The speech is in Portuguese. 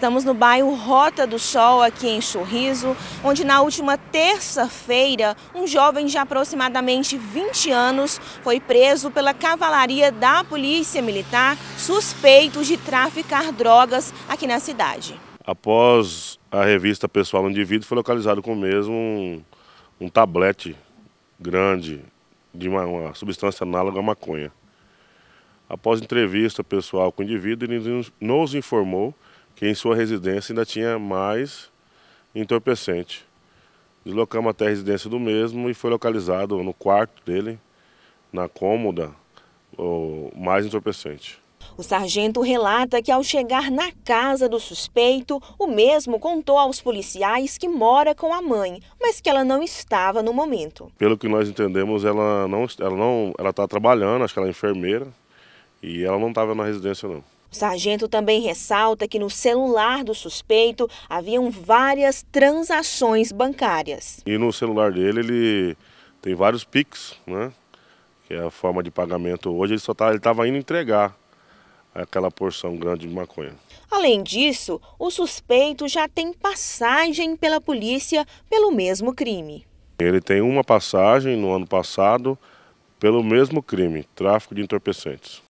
Estamos no bairro Rota do Sol, aqui em Sorriso, onde na última terça-feira, um jovem de aproximadamente 20 anos foi preso pela cavalaria da Polícia Militar, suspeito de traficar drogas aqui na cidade. Após a revista pessoal do indivíduo, foi localizado com o mesmo um, um tablete grande de uma, uma substância análoga à maconha. Após entrevista pessoal com o indivíduo, ele nos informou que em sua residência ainda tinha mais entorpecente. Deslocamos até a residência do mesmo e foi localizado no quarto dele, na cômoda, o mais entorpecente. O sargento relata que ao chegar na casa do suspeito, o mesmo contou aos policiais que mora com a mãe, mas que ela não estava no momento. Pelo que nós entendemos, ela não, ela não, ela está trabalhando, acho que ela é enfermeira, e ela não estava na residência não. O sargento também ressalta que no celular do suspeito haviam várias transações bancárias. E no celular dele ele tem vários PIX, né? que é a forma de pagamento hoje, ele só tá, estava indo entregar aquela porção grande de maconha. Além disso, o suspeito já tem passagem pela polícia pelo mesmo crime. Ele tem uma passagem no ano passado pelo mesmo crime, tráfico de entorpecentes.